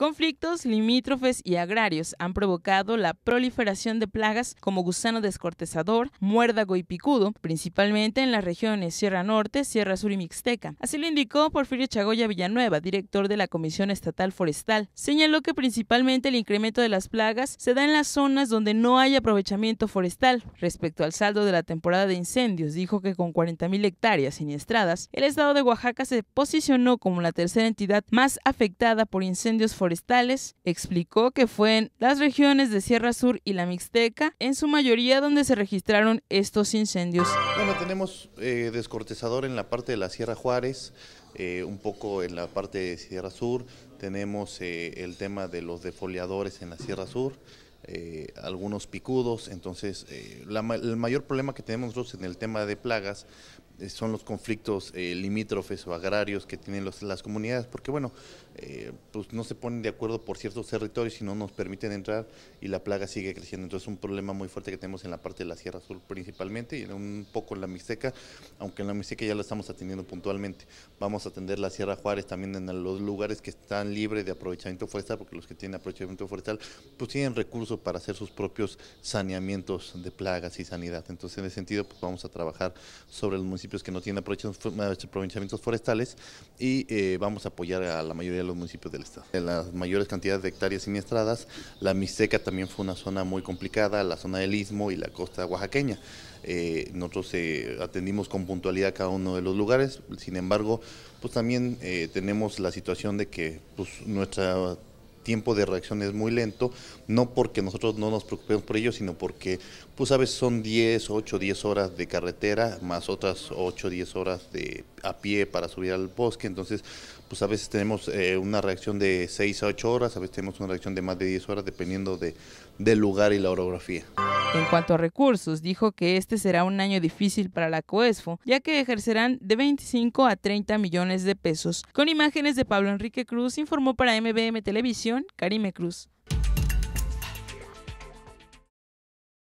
Conflictos limítrofes y agrarios han provocado la proliferación de plagas como gusano descortezador, muérdago y picudo, principalmente en las regiones Sierra Norte, Sierra Sur y Mixteca. Así lo indicó Porfirio Chagoya Villanueva, director de la Comisión Estatal Forestal. Señaló que principalmente el incremento de las plagas se da en las zonas donde no hay aprovechamiento forestal. Respecto al saldo de la temporada de incendios, dijo que con 40.000 hectáreas siniestradas, el estado de Oaxaca se posicionó como la tercera entidad más afectada por incendios forestales explicó que fue en las regiones de Sierra Sur y la Mixteca, en su mayoría donde se registraron estos incendios. Bueno, tenemos eh, descortezador en la parte de la Sierra Juárez, eh, un poco en la parte de Sierra Sur, tenemos eh, el tema de los defoliadores en la Sierra Sur, eh, algunos picudos, entonces el mayor problema que tenemos nosotros en el tema de plagas son los conflictos limítrofes o agrarios que tienen las comunidades, porque bueno, pues no se ponen de acuerdo por ciertos territorios y no nos permiten entrar y la plaga sigue creciendo. Entonces es un problema muy fuerte que tenemos en la parte de la Sierra Sur principalmente y un poco en la Mixteca, aunque en la Mixteca ya lo estamos atendiendo puntualmente. Vamos atender la Sierra Juárez también en los lugares que están libres de aprovechamiento forestal, porque los que tienen aprovechamiento forestal pues tienen recursos para hacer sus propios saneamientos de plagas y sanidad. Entonces en ese sentido pues vamos a trabajar sobre los municipios que no tienen aprovechamientos forestales y eh, vamos a apoyar a la mayoría de los municipios del estado. En las mayores cantidades de hectáreas siniestradas, la Mixteca también fue una zona muy complicada, la zona del Istmo y la costa oaxaqueña. Eh, nosotros eh, atendimos con puntualidad cada uno de los lugares, sin embargo, pues también eh, tenemos la situación de que pues, nuestra tiempo de reacción es muy lento, no porque nosotros no nos preocupemos por ello, sino porque, pues a veces son 10, 8, 10 horas de carretera, más otras 8, 10 horas de a pie para subir al bosque, entonces, pues a veces tenemos eh, una reacción de 6 a 8 horas, a veces tenemos una reacción de más de 10 horas, dependiendo de, del lugar y la orografía. En cuanto a recursos, dijo que este será un año difícil para la COESFO, ya que ejercerán de 25 a 30 millones de pesos. Con imágenes de Pablo Enrique Cruz, informó para MBM Televisión Karime Cruz.